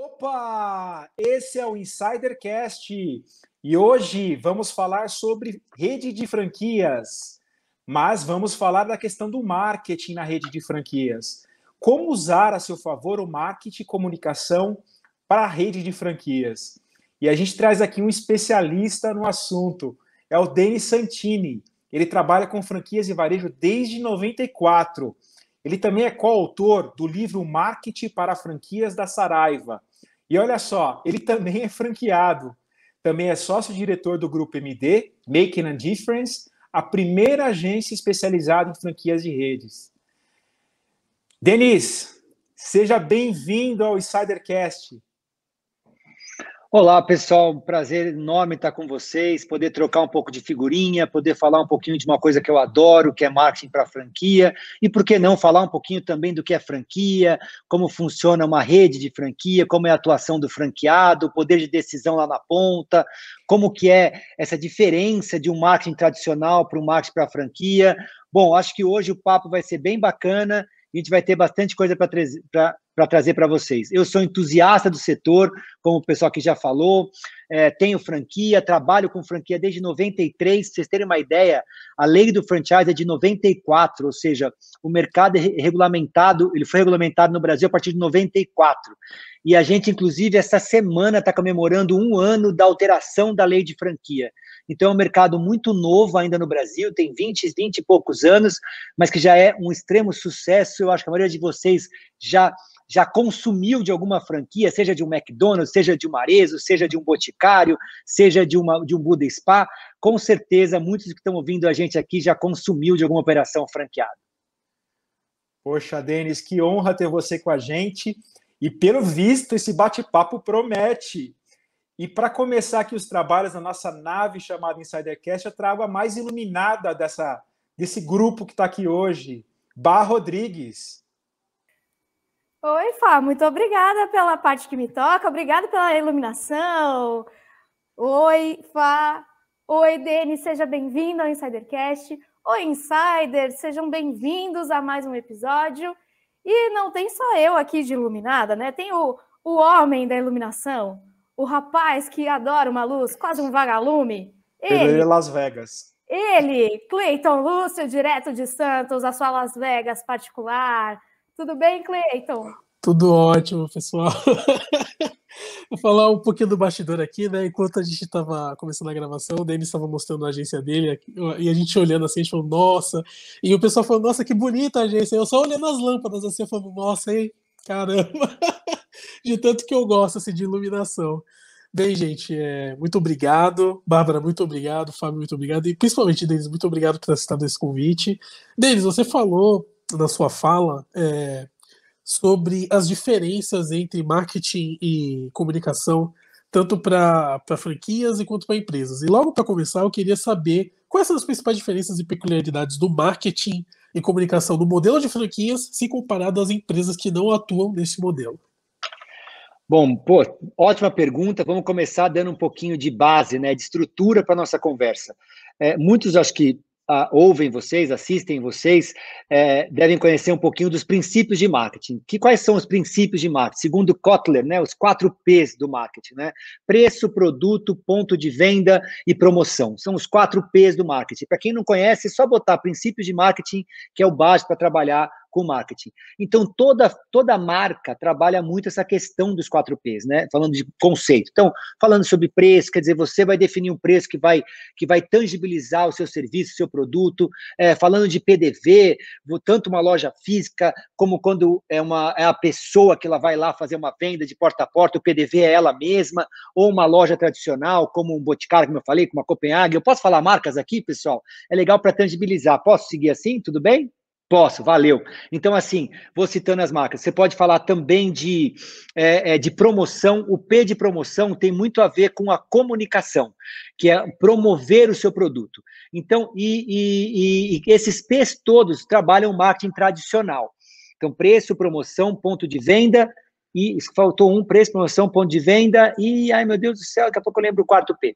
Opa! Esse é o Insidercast e hoje vamos falar sobre rede de franquias, mas vamos falar da questão do marketing na rede de franquias. Como usar a seu favor o marketing e comunicação para a rede de franquias? E a gente traz aqui um especialista no assunto, é o Denis Santini. Ele trabalha com franquias e varejo desde 94 ele também é coautor do livro Marketing para Franquias da Saraiva. E olha só, ele também é franqueado. Também é sócio-diretor do grupo MD, Making a Difference, a primeira agência especializada em franquias de redes. Denis, seja bem-vindo ao Insidercast. Olá, pessoal. Um prazer enorme estar com vocês, poder trocar um pouco de figurinha, poder falar um pouquinho de uma coisa que eu adoro, que é marketing para franquia, e por que não falar um pouquinho também do que é franquia, como funciona uma rede de franquia, como é a atuação do franqueado, o poder de decisão lá na ponta, como que é essa diferença de um marketing tradicional para um marketing para franquia. Bom, acho que hoje o papo vai ser bem bacana a gente vai ter bastante coisa para trazer para vocês. Eu sou entusiasta do setor, como o pessoal aqui já falou, é, tenho franquia, trabalho com franquia desde 93. Pra vocês terem uma ideia, a lei do franchise é de 94, ou seja, o mercado é regulamentado, ele foi regulamentado no Brasil a partir de 94. E a gente, inclusive, essa semana está comemorando um ano da alteração da lei de franquia. Então é um mercado muito novo ainda no Brasil, tem 20, 20 e poucos anos, mas que já é um extremo sucesso. Eu acho que a maioria de vocês já já consumiu de alguma franquia, seja de um McDonald's, seja de um Arezo, seja de um Boticário, seja de, uma, de um Buda Spa, com certeza muitos que estão ouvindo a gente aqui já consumiu de alguma operação franqueada. Poxa, Denis, que honra ter você com a gente. E pelo visto, esse bate-papo promete. E para começar aqui os trabalhos na nossa nave chamada Insidercast, eu trago a mais iluminada dessa, desse grupo que está aqui hoje, Bar Rodrigues. Oi, Fá, muito obrigada pela parte que me toca, obrigada pela iluminação. Oi, Fá. Oi, Deni, seja bem-vindo ao Insidercast. Oi, Insiders, sejam bem-vindos a mais um episódio. E não tem só eu aqui de iluminada, né? Tem o, o homem da iluminação, o rapaz que adora uma luz, quase um vagalume. Ele, ele é Las Vegas. Ele, Cleiton Lúcio, direto de Santos, a sua Las Vegas particular. Tudo bem, Cleiton? Tudo ótimo, pessoal. Vou falar um pouquinho do bastidor aqui, né? Enquanto a gente estava começando a gravação, o Denis estava mostrando a agência dele e a gente olhando assim, a gente falou, nossa. E o pessoal falou, nossa, que bonita a agência. Eu só olhando as lâmpadas assim, eu falo, nossa, hein? Caramba. de tanto que eu gosto assim, de iluminação. Bem, gente, é, muito obrigado. Bárbara, muito obrigado. Fábio, muito obrigado. E principalmente, Denis, muito obrigado por ter aceitado esse convite. Denis, você falou na sua fala é, sobre as diferenças entre marketing e comunicação, tanto para franquias quanto para empresas. E logo para começar, eu queria saber quais são as principais diferenças e peculiaridades do marketing e comunicação do modelo de franquias se comparado às empresas que não atuam nesse modelo. Bom, pô, ótima pergunta. Vamos começar dando um pouquinho de base, né, de estrutura para nossa conversa. É, muitos acho que ah, ouvem vocês, assistem vocês, é, devem conhecer um pouquinho dos princípios de marketing. Que quais são os princípios de marketing? Segundo Kotler, né, os quatro P's do marketing, né? Preço, produto, ponto de venda e promoção. São os quatro P's do marketing. Para quem não conhece, é só botar princípios de marketing, que é o básico para trabalhar com marketing. Então, toda, toda marca trabalha muito essa questão dos 4Ps, né? Falando de conceito. Então, falando sobre preço, quer dizer, você vai definir um preço que vai, que vai tangibilizar o seu serviço, o seu produto. É, falando de PDV, tanto uma loja física, como quando é, uma, é a pessoa que ela vai lá fazer uma venda de porta a porta, o PDV é ela mesma, ou uma loja tradicional, como um Boticário, como eu falei, como a Copenhague. Eu posso falar marcas aqui, pessoal? É legal para tangibilizar. Posso seguir assim? Tudo bem? Posso, valeu. Então, assim, vou citando as marcas. Você pode falar também de, é, é, de promoção. O P de promoção tem muito a ver com a comunicação, que é promover o seu produto. Então, e, e, e esses P's todos trabalham marketing tradicional. Então, preço, promoção, ponto de venda, e faltou um preço, promoção, ponto de venda, e ai meu Deus do céu, daqui a pouco eu lembro o quarto P.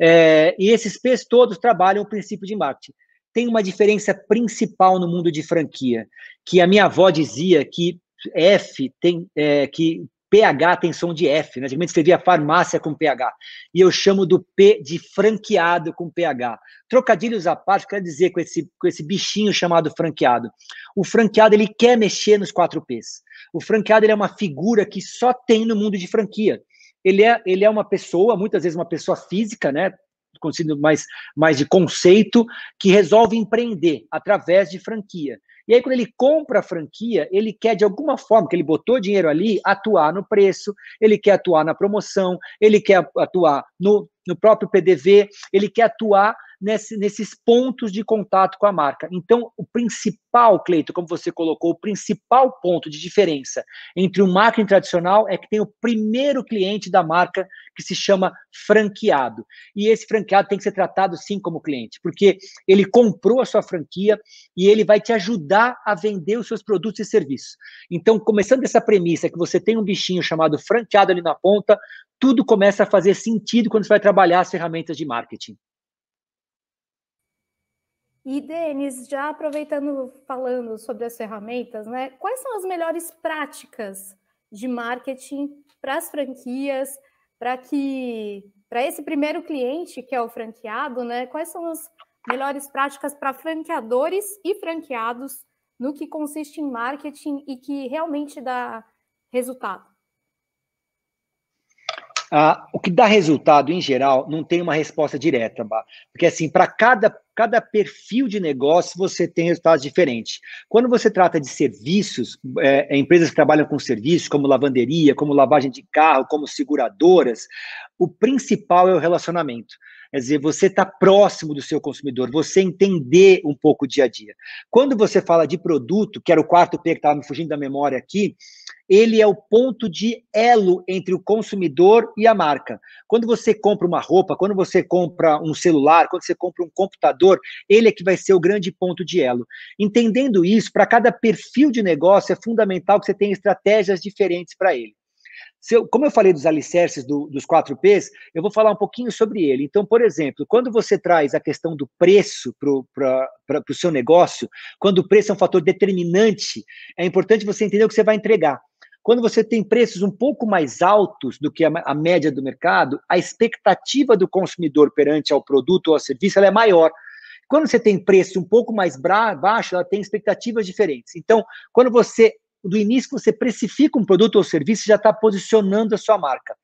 É, e esses P's todos trabalham o princípio de marketing tem uma diferença principal no mundo de franquia, que a minha avó dizia que F tem é, que PH tem som de F, né? Antigamente escrevia farmácia com PH. E eu chamo do P de franqueado com PH. Trocadilhos à parte, quero dizer com esse, com esse bichinho chamado franqueado. O franqueado, ele quer mexer nos quatro Ps. O franqueado, ele é uma figura que só tem no mundo de franquia. Ele é, ele é uma pessoa, muitas vezes uma pessoa física, né? conhecido mais, mais de conceito, que resolve empreender através de franquia. E aí, quando ele compra a franquia, ele quer, de alguma forma, que ele botou dinheiro ali, atuar no preço, ele quer atuar na promoção, ele quer atuar no, no próprio PDV, ele quer atuar nesse, nesses pontos de contato com a marca. Então, o principal, Cleito, como você colocou, o principal ponto de diferença entre o marketing tradicional é que tem o primeiro cliente da marca que se chama franqueado. E esse franqueado tem que ser tratado sim como cliente, porque ele comprou a sua franquia e ele vai te ajudar a vender os seus produtos e serviços. Então, começando dessa premissa que você tem um bichinho chamado franqueado ali na ponta, tudo começa a fazer sentido quando você vai trabalhar as ferramentas de marketing. E, Denis, já aproveitando, falando sobre as ferramentas, né, quais são as melhores práticas de marketing para as franquias, para que para esse primeiro cliente, que é o franqueado, né, quais são as melhores práticas para franqueadores e franqueados no que consiste em marketing e que realmente dá resultado? Ah, o que dá resultado, em geral, não tem uma resposta direta, porque assim, para cada, cada perfil de negócio, você tem resultados diferentes. Quando você trata de serviços, é, é, empresas que trabalham com serviços, como lavanderia, como lavagem de carro, como seguradoras, o principal é o relacionamento. Quer dizer, você está próximo do seu consumidor, você entender um pouco o dia a dia. Quando você fala de produto, que era o quarto P que estava me fugindo da memória aqui, ele é o ponto de elo entre o consumidor e a marca. Quando você compra uma roupa, quando você compra um celular, quando você compra um computador, ele é que vai ser o grande ponto de elo. Entendendo isso, para cada perfil de negócio é fundamental que você tenha estratégias diferentes para ele. Eu, como eu falei dos alicerces do, dos 4Ps, eu vou falar um pouquinho sobre ele. Então, por exemplo, quando você traz a questão do preço para o seu negócio, quando o preço é um fator determinante, é importante você entender o que você vai entregar. Quando você tem preços um pouco mais altos do que a, média do mercado, a expectativa do consumidor perante ao produto ou ao serviço é maior. Quando você tem preços um pouco mais baixos, ela tem expectativas diferentes. Então, quando você, do início você precifica um produto ou serviço, já está posicionando a sua marca.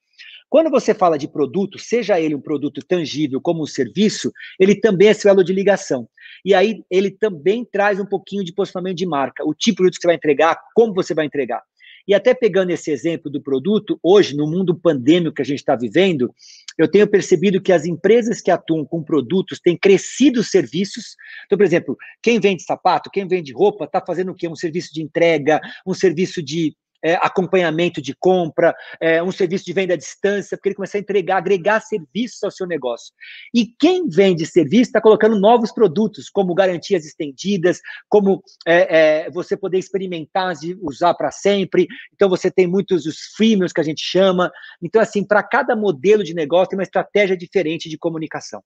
Quando você fala de produto, seja ele um produto tangível como um serviço, ele também é seu elo de ligação. E aí ele também traz um pouquinho de posicionamento de marca, o tipo de produto que você vai entregar, como você vai entregar. E até pegando esse exemplo do produto, hoje, no mundo pandêmico que a gente está vivendo, eu tenho percebido que as empresas que atuam com produtos têm crescido serviços. Então, por exemplo, quem vende sapato, quem vende roupa, está fazendo o quê? Um serviço de entrega, um serviço de é, acompanhamento de compra, é, um serviço de venda à distância, porque ele começou a entregar, agregar serviços ao seu negócio. E quem vende serviço está colocando novos produtos, como garantias estendidas, como é, é você poder experimentar e usar para sempre. Então, você tem muitos os freemiums que a gente chama. Então, assim, para cada modelo de negócio tem uma estratégia diferente de comunicação.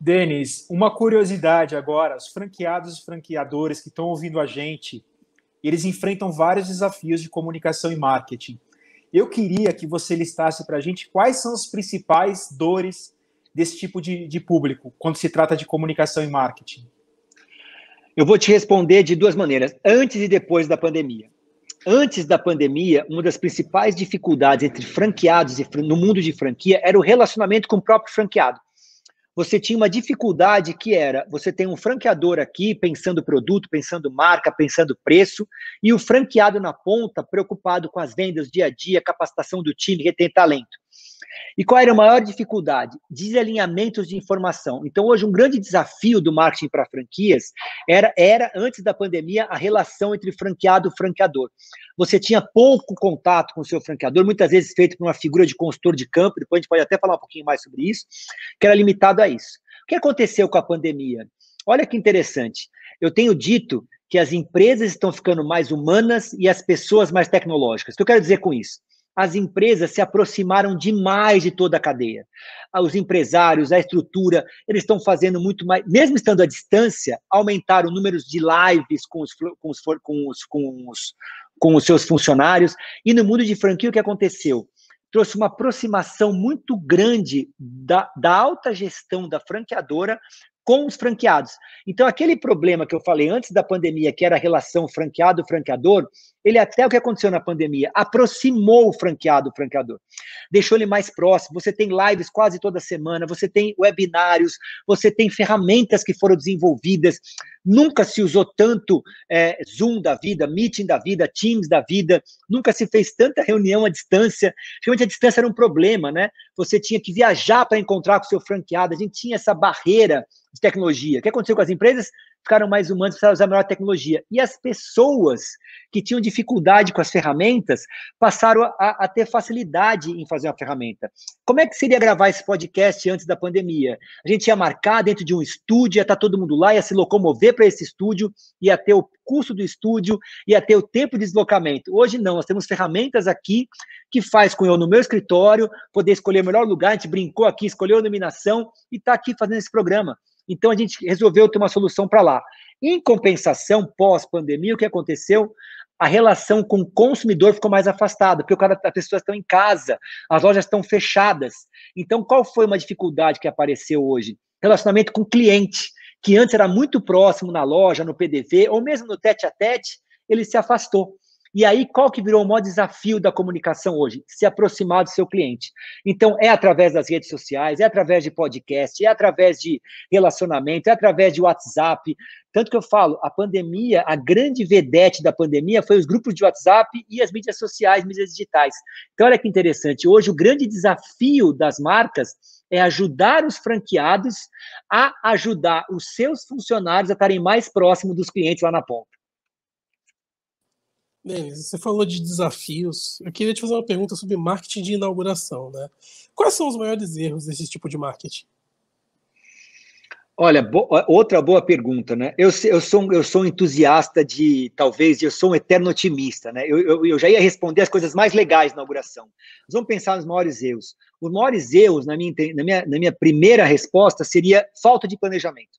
Denis, uma curiosidade agora, os franqueados e franqueadores que estão ouvindo a gente e eles enfrentam vários desafios de comunicação e marketing. Eu queria que você listasse para a gente quais são as principais dores desse tipo de, de público quando se trata de comunicação e marketing. Eu vou te responder de duas maneiras, antes e depois da pandemia. Antes da pandemia, uma das principais dificuldades entre franqueados e no mundo de franquia era o relacionamento com o próprio franqueado você tinha uma dificuldade que era: você tem um franqueador aqui pensando produto, pensando marca, pensando preço, e o franqueado na ponta preocupado com as vendas dia a dia, capacitação do time, retém talento. E qual era a maior dificuldade? Desalinhamentos de informação. Então, hoje, um grande desafio do marketing para franquias era, era, antes da pandemia, a relação entre franqueado e franqueador. Você tinha pouco contato com o seu franqueador, muitas vezes feito por uma figura de consultor de campo, depois a gente pode até falar um pouquinho mais sobre isso, que era limitado a isso. O que aconteceu com a pandemia? Olha que interessante. Eu tenho dito que as empresas estão ficando mais humanas e as pessoas mais tecnológicas. O que eu quero dizer com isso? as empresas se aproximaram demais de toda a cadeia. Os empresários, a estrutura, eles estão fazendo muito mais, mesmo estando à distância, aumentaram o número de lives com os, com os, com os, com os, com os seus funcionários. E no mundo de franquia, o que aconteceu? Trouxe uma aproximação muito grande da, da alta gestão da franqueadora com os franqueados. Então, aquele problema que eu falei antes da pandemia, que era a relação franqueado-franqueador, ele até o que aconteceu na pandemia, aproximou o franqueado franqueador, deixou ele mais próximo. Você tem lives quase toda semana, você tem webinários, você tem ferramentas que foram desenvolvidas, Nunca se usou tanto é, Zoom da vida, Meeting da vida, Teams da vida, nunca se fez tanta reunião à distância. Realmente a distância era um problema, né? Você tinha que viajar para encontrar com o seu franqueado, a gente tinha essa barreira de tecnologia. O que aconteceu com as empresas? ficaram mais humanos, precisaram usar a melhor tecnologia. E as pessoas que tinham dificuldade com as ferramentas passaram a, a, ter facilidade em fazer uma ferramenta. Como é que seria gravar esse podcast antes da pandemia? A gente ia marcar dentro de um estúdio, ia estar tá todo mundo lá, ia se locomover para esse estúdio, ia ter o custo do estúdio, ia ter o tempo de deslocamento. Hoje não, nós temos ferramentas aqui que faz com eu no meu escritório, poder escolher o melhor lugar, a gente brincou aqui, escolheu a iluminação e está aqui fazendo esse programa. Então a gente resolveu ter uma solução para lá. Em compensação, pós-pandemia, o que aconteceu? A relação com o consumidor ficou mais afastada, porque o cara, as pessoas estão em casa, as lojas estão fechadas. Então, qual foi uma dificuldade que apareceu hoje? Relacionamento com o cliente, que antes era muito próximo na loja, no PDV, ou mesmo no tete a tete, ele se afastou. E aí, qual que virou o maior desafio da comunicação hoje? Se aproximar do seu cliente. Então, é através das redes sociais, é através de podcast, é através de relacionamento, é através de WhatsApp. Tanto que eu falo, a pandemia, a grande vedete da pandemia foi os grupos de WhatsApp e as mídias sociais, mídias digitais. Então, olha que interessante. Hoje, o grande desafio das marcas é ajudar os franqueados a ajudar os seus funcionários a estarem mais próximos dos clientes lá na ponta. Denis, você falou de desafios. Eu queria te fazer uma pergunta sobre marketing de inauguração, né? Quais são os maiores erros desse tipo de marketing? Olha, bo outra boa pergunta, né? Eu, eu, sou, eu sou um entusiasta de, talvez, eu sou um eterno otimista, né? Eu, eu, eu já ia responder as coisas mais legais na inauguração. Mas vamos pensar nos maiores erros. Os maiores erros, na minha, na minha, na minha primeira resposta, seria falta de planejamento.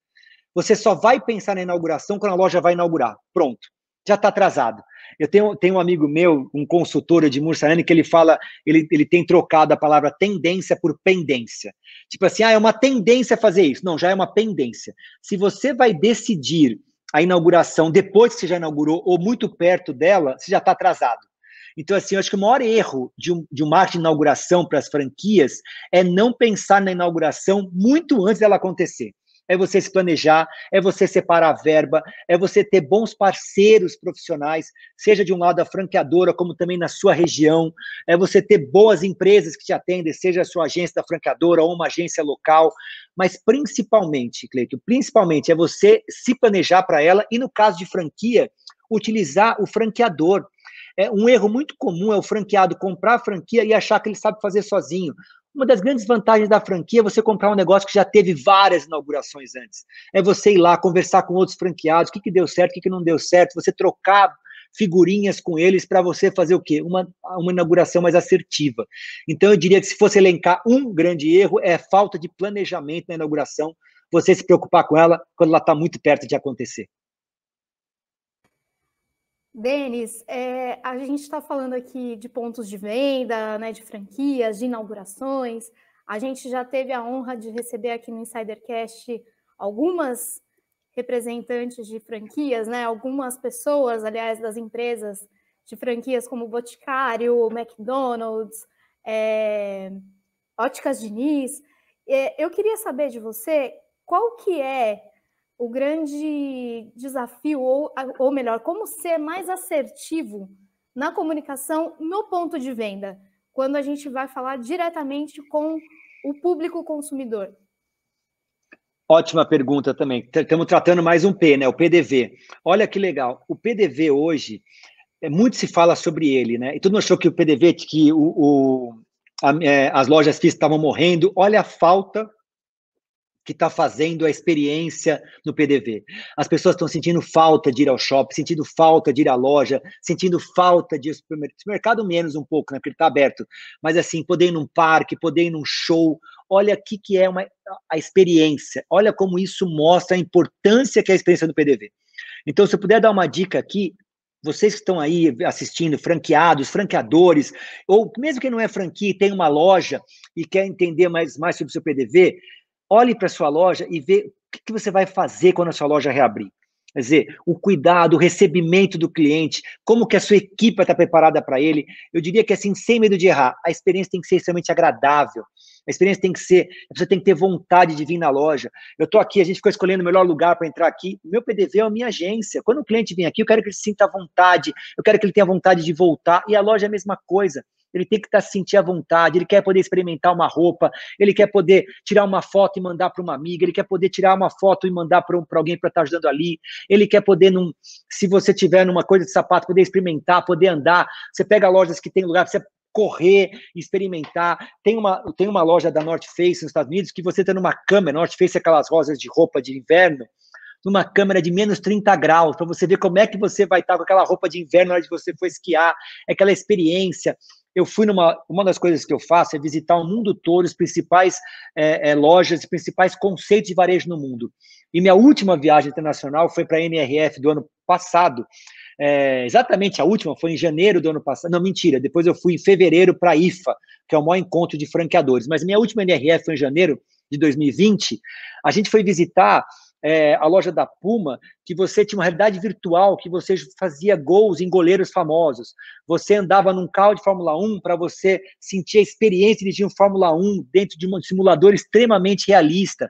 Você só vai pensar na inauguração quando a loja vai inaugurar. Pronto, já está atrasado. Eu tenho, tenho um amigo meu, um consultor de Mursaiane, que ele fala, ele, ele tem trocado a palavra tendência por pendência. Tipo assim, ah, é uma tendência fazer isso. Não, já é uma pendência. Se você vai decidir a inauguração depois que você já inaugurou ou muito perto dela, você já está atrasado. Então, assim, eu acho que o maior erro de um, de um marketing de inauguração para as franquias é não pensar na inauguração muito antes dela acontecer é você se planejar, é você separar a verba, é você ter bons parceiros profissionais, seja de um lado a franqueadora, como também na sua região, é você ter boas empresas que te atendem, seja a sua agência da franqueadora ou uma agência local, mas principalmente, Cleito, principalmente é você se planejar para ela e no caso de franquia, utilizar o franqueador. É, um erro muito comum é o franqueado comprar a franquia e achar que ele sabe fazer sozinho. Uma das grandes vantagens da franquia é você comprar um negócio que já teve várias inaugurações antes. É você ir lá conversar com outros franqueados, o que, que deu certo, o que, que não deu certo, você trocar figurinhas com eles para você fazer o quê? Uma, uma inauguração mais assertiva. Então, eu diria que se fosse elencar um grande erro, é falta de planejamento na inauguração, você se preocupar com ela quando ela está muito perto de acontecer. Denis, é, a gente está falando aqui de pontos de venda, né, de franquias, de inaugurações. A gente já teve a honra de receber aqui no Insidercast algumas representantes de franquias, né, algumas pessoas, aliás, das empresas de franquias como Boticário, McDonald's, é, Óticas Diniz. É, eu queria saber de você qual que é o grande desafio, ou, ou melhor, como ser mais assertivo na comunicação no ponto de venda, quando a gente vai falar diretamente com o público consumidor? Ótima pergunta também. Estamos tratando mais um P, né? O PDV. Olha que legal. O PDV hoje, é, muito se fala sobre ele, né? E todo mundo achou que o PDV, que o, o a, é, as lojas físicas estavam morrendo. Olha a falta que está fazendo a experiência no PDV. As pessoas estão sentindo falta de ir ao shopping, sentindo falta de ir à loja, sentindo falta de ir ao supermercado, supermercado menos um pouco, né, porque ele está aberto, mas assim, poder ir num parque, poder ir num show, olha o que, que é uma, a experiência, olha como isso mostra a importância que é a experiência do PDV. Então, se eu puder dar uma dica aqui, vocês que estão aí assistindo, franqueados, franqueadores, ou mesmo quem não é franquia e tem uma loja e quer entender mais, mais sobre o seu PDV, olhe para sua loja e vê o que você vai fazer quando a sua loja reabrir. Quer dizer, o cuidado, o recebimento do cliente, como que a sua equipe está preparada para ele. Eu diria que assim, sem medo de errar, a experiência tem que ser extremamente agradável. A experiência tem que ser, você tem que ter vontade de vir na loja. Eu estou aqui, a gente ficou escolhendo o melhor lugar para entrar aqui. Meu PDV é a minha agência. Quando o cliente vem aqui, eu quero que ele sinta vontade, eu quero que ele tenha vontade de voltar. E a loja é a mesma coisa ele tem que estar tá, se sentir à vontade, ele quer poder experimentar uma roupa, ele quer poder tirar uma foto e mandar para uma amiga, ele quer poder tirar uma foto e mandar para um, alguém para estar tá ajudando ali, ele quer poder, num, se você tiver numa coisa de sapato, poder experimentar, poder andar. Você pega lojas que tem lugar para você correr, experimentar. Tem uma, tem uma loja da North Face nos Estados Unidos que você tem tá numa câmera, North Face é aquelas rosas de roupa de inverno, numa câmera de menos 30 graus, para você ver como é que você vai estar tá com aquela roupa de inverno na hora de você for esquiar, é aquela experiência eu fui numa. Uma das coisas que eu faço é visitar o mundo todo, as principais é, é, lojas, os principais conceitos de varejo no mundo. E minha última viagem internacional foi para a NRF do ano passado. É, exatamente a última foi em janeiro do ano passado. Não, mentira, depois eu fui em fevereiro para a IFA, que é o maior encontro de franqueadores. Mas minha última NRF foi em janeiro de 2020. A gente foi visitar é, a loja da Puma, que você tinha uma realidade virtual, que você fazia gols em goleiros famosos. Você andava num carro de Fórmula 1 para você sentir a experiência de dirigir um Fórmula 1 dentro de um simulador extremamente realista.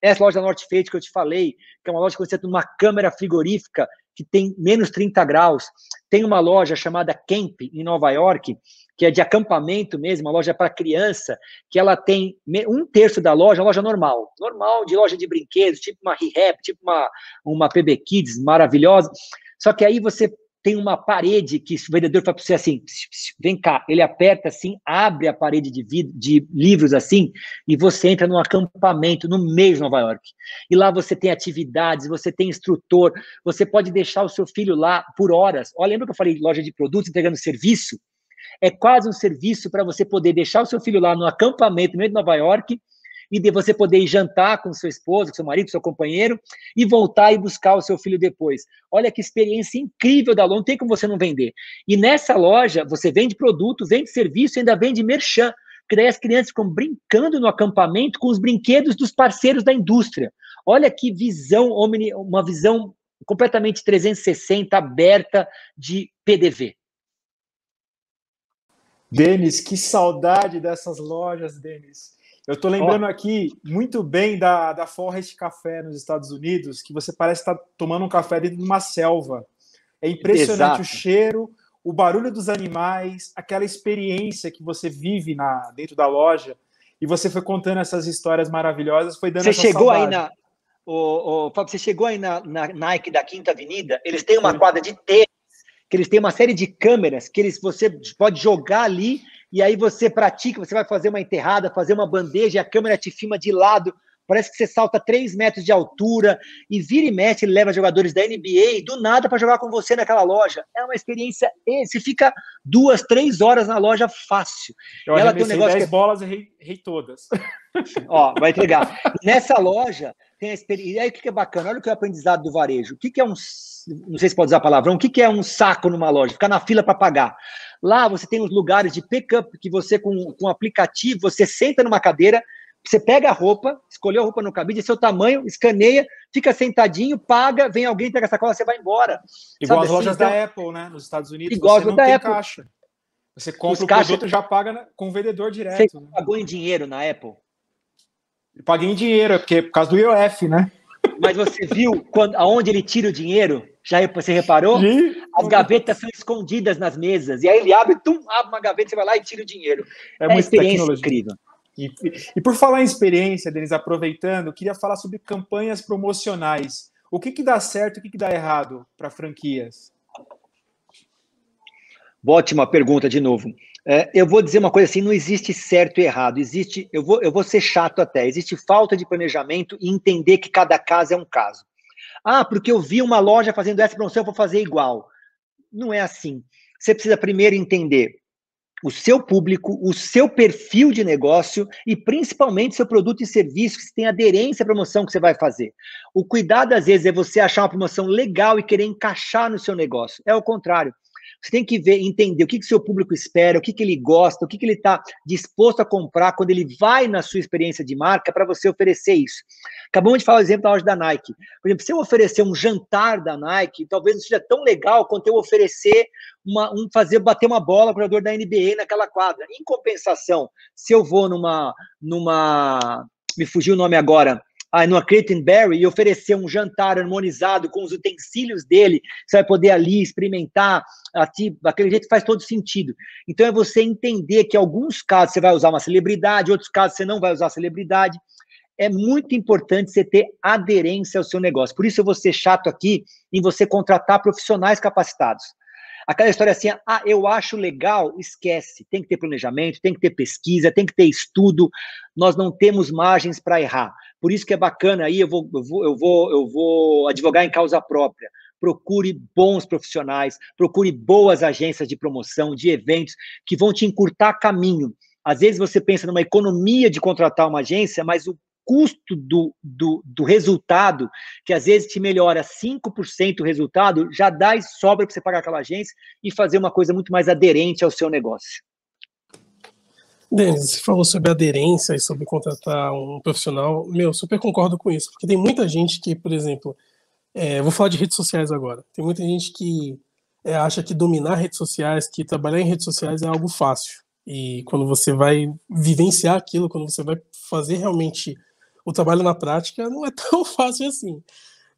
Essa loja da North Face que eu te falei, que é uma loja que você tem uma câmera frigorífica que tem menos 30 graus. Tem uma loja chamada Camp, em Nova York, que é de acampamento mesmo, uma loja para criança, que ela tem um terço da loja, uma loja normal, normal de loja de brinquedos, tipo uma Rehab, tipo uma, uma PB Kids maravilhosa. Só que aí você tem uma parede que o vendedor fala para você assim, vem cá, ele aperta assim, abre a parede de, de livros assim, e você entra num acampamento no meio de Nova York. E lá você tem atividades, você tem instrutor, você pode deixar o seu filho lá por horas. Olha, lembra que eu falei loja de produtos entregando serviço? É quase um serviço para você poder deixar o seu filho lá no acampamento, no meio de Nova York, e de você poder ir jantar com seu esposo, com seu marido, seu companheiro, e voltar e buscar o seu filho depois. Olha que experiência incrível da Lon, tem como você não vender. E nessa loja, você vende produto, vende serviço, ainda vende merchan, Porque daí as crianças ficam brincando no acampamento com os brinquedos dos parceiros da indústria. Olha que visão, uma visão completamente 360, aberta de PDV. Denis, que saudade dessas lojas, Denis. Eu estou lembrando oh. aqui muito bem da, da Forest Café nos Estados Unidos, que você parece estar tomando um café dentro de uma selva. É impressionante Exato. o cheiro, o barulho dos animais, aquela experiência que você vive na dentro da loja. E você foi contando essas histórias maravilhosas, foi dando Você chegou saudade. aí na, o, o, Fábio, você chegou aí na, na, Nike da Quinta Avenida, eles têm uma quadra de tênis que eles têm uma série de câmeras que eles você pode jogar ali e aí você pratica, você vai fazer uma enterrada, fazer uma bandeja, e a câmera te filma de lado, parece que você salta 3 metros de altura e vira e mexe, leva jogadores da NBA do nada para jogar com você naquela loja. É uma experiência, você fica duas, três horas na loja fácil. Eu ela tem um negócio 10 que... É bolas e rei, todas. Ó, vai entregar. Nessa loja, tem a experiência. E aí o que é bacana? Olha o que é o aprendizado do varejo. O que é um. Não sei se pode usar palavrão, o que é um saco numa loja? Ficar na fila para pagar. Lá você tem os lugares de pickup que você, com, com aplicativo, você senta numa cadeira, você pega a roupa, escolheu a roupa no cabide, seu tamanho, escaneia, fica sentadinho, paga, vem alguém, pega a sacola, você vai embora. Igual as assim? lojas da então Apple, né? Nos Estados Unidos, Igual você não da tem Apple. caixa. Você compra Os o caixa... produto já paga né, com o vendedor direto. Você né? pagou em dinheiro na Apple? Paguei em dinheiro, é porque é por causa do IOF, né? Mas você viu quando, aonde ele tira o dinheiro? Já você reparou? Sim. As gavetas são escondidas nas mesas. E aí ele abre, tum, abre uma gaveta, você vai lá e tira o dinheiro. É, é uma experiência tecnologia. incrível. E, e, por falar em experiência, Denis, aproveitando, eu queria falar sobre campanhas promocionais. O que, que dá certo e o que, que dá errado para franquias? Ótima pergunta de novo. É, eu vou dizer uma coisa assim: não existe certo e errado. Existe, eu vou, eu vou ser chato até, existe falta de planejamento e entender que cada caso é um caso. Ah, porque eu vi uma loja fazendo essa promoção, eu vou fazer igual. Não é assim. Você precisa primeiro entender o seu público, o seu perfil de negócio e principalmente seu produto e serviço que tem aderência à promoção que você vai fazer. O cuidado às vezes é você achar uma promoção legal e querer encaixar no seu negócio. É o contrário. Você tem que ver, entender o que, que seu público espera, o que, que ele gosta, o que, que ele está disposto a comprar quando ele vai na sua experiência de marca para você oferecer isso. Acabamos de falar o exemplo da loja da Nike. Por exemplo, se eu oferecer um jantar da Nike, talvez não seja tão legal quanto eu oferecer uma, um fazer bater uma bola para o jogador da NBA naquela quadra. Em compensação, se eu vou numa numa me fugiu o nome agora, ah, no Barry e oferecer um jantar harmonizado com os utensílios dele, você vai poder ali experimentar, aquele jeito faz todo sentido. Então é você entender que alguns casos você vai usar uma celebridade, outros casos você não vai usar celebridade. É muito importante você ter aderência ao seu negócio. Por isso eu vou ser chato aqui em você contratar profissionais capacitados. Aquela história assim, ah, eu acho legal, esquece. Tem que ter planejamento, tem que ter pesquisa, tem que ter estudo. Nós não temos margens para errar. Por isso que é bacana aí, eu vou, eu vou, eu vou, eu vou advogar em causa própria. Procure bons profissionais, procure boas agências de promoção, de eventos, que vão te encurtar caminho. Às vezes você pensa numa economia de contratar uma agência, mas o custo do, do, do, resultado, que às vezes te melhora 5% o resultado, já dá e sobra para você pagar aquela agência e fazer uma coisa muito mais aderente ao seu negócio. Denis, você falou sobre aderência e sobre contratar um profissional. Meu, super concordo com isso, porque tem muita gente que, por exemplo, é, vou falar de redes sociais agora. Tem muita gente que é, acha que dominar redes sociais, que trabalhar em redes sociais é algo fácil. E quando você vai vivenciar aquilo, quando você vai fazer realmente o trabalho na prática, não é tão fácil assim.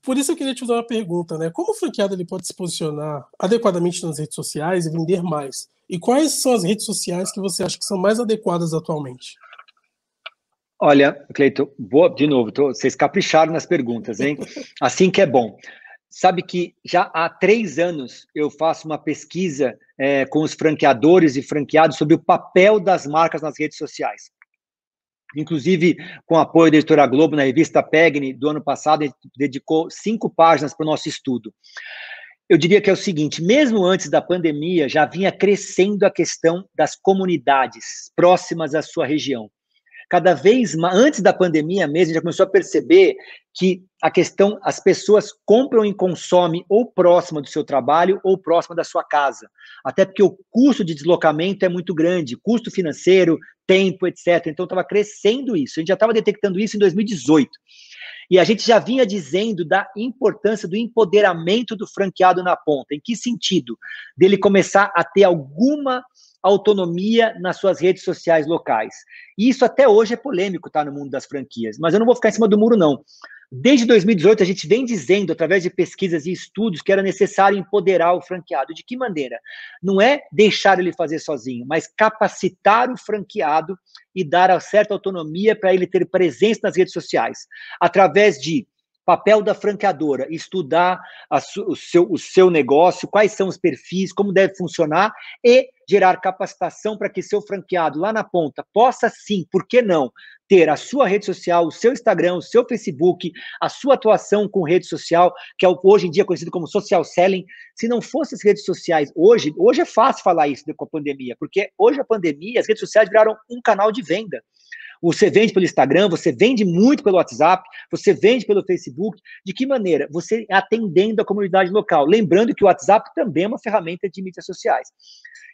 Por isso eu queria te dar uma pergunta, né? Como o franqueado ele pode se posicionar adequadamente nas redes sociais e vender mais? E quais são as redes sociais que você acha que são mais adequadas atualmente? Olha, Cleito, boa, de novo, tô, vocês capricharam nas perguntas, hein? Assim que é bom. Sabe que já há três anos eu faço uma pesquisa é, com os franqueadores e franqueados sobre o papel das marcas nas redes sociais. Inclusive, com o apoio da editora Globo, na revista PEGNI do ano passado, a gente dedicou cinco páginas para o nosso estudo eu diria que é o seguinte: mesmo antes da pandemia, já vinha crescendo a questão das comunidades próximas à sua região. Cada vez mais, antes da pandemia mesmo, já começou a perceber que a questão, as pessoas compram e consomem ou próxima do seu trabalho ou próxima da sua casa. Até porque o custo de deslocamento é muito grande, custo financeiro, tempo, etc. Então estava crescendo isso. A gente já estava detectando isso em 2018. E a gente já vinha dizendo da importância do empoderamento do franqueado na ponta. Em que sentido? Dele começar a ter alguma autonomia nas suas redes sociais locais. E isso até hoje é polêmico, tá? No mundo das franquias. Mas eu não vou ficar em cima do muro, não. Desde 2018, a gente vem dizendo, através de pesquisas e estudos, que era necessário empoderar o franqueado. De que maneira? Não é deixar ele fazer sozinho, mas capacitar o franqueado e dar a certa autonomia para ele ter presença nas redes sociais, através de Papel da franqueadora: estudar o, seu, o seu negócio, quais são os perfis, como deve funcionar e gerar capacitação para que seu franqueado lá na ponta possa sim, por que não, ter a sua rede social, o seu Instagram, o seu Facebook, a sua atuação com rede social, que é hoje em dia conhecido como social selling. Se não fossem as redes sociais, hoje, hoje é fácil falar isso com a pandemia, porque hoje a pandemia, as redes sociais viraram um canal de venda. Você vende pelo Instagram, você vende muito pelo WhatsApp, você vende pelo Facebook. De que maneira? Você é atendendo a comunidade local. Lembrando que o WhatsApp também é uma ferramenta de mídias sociais.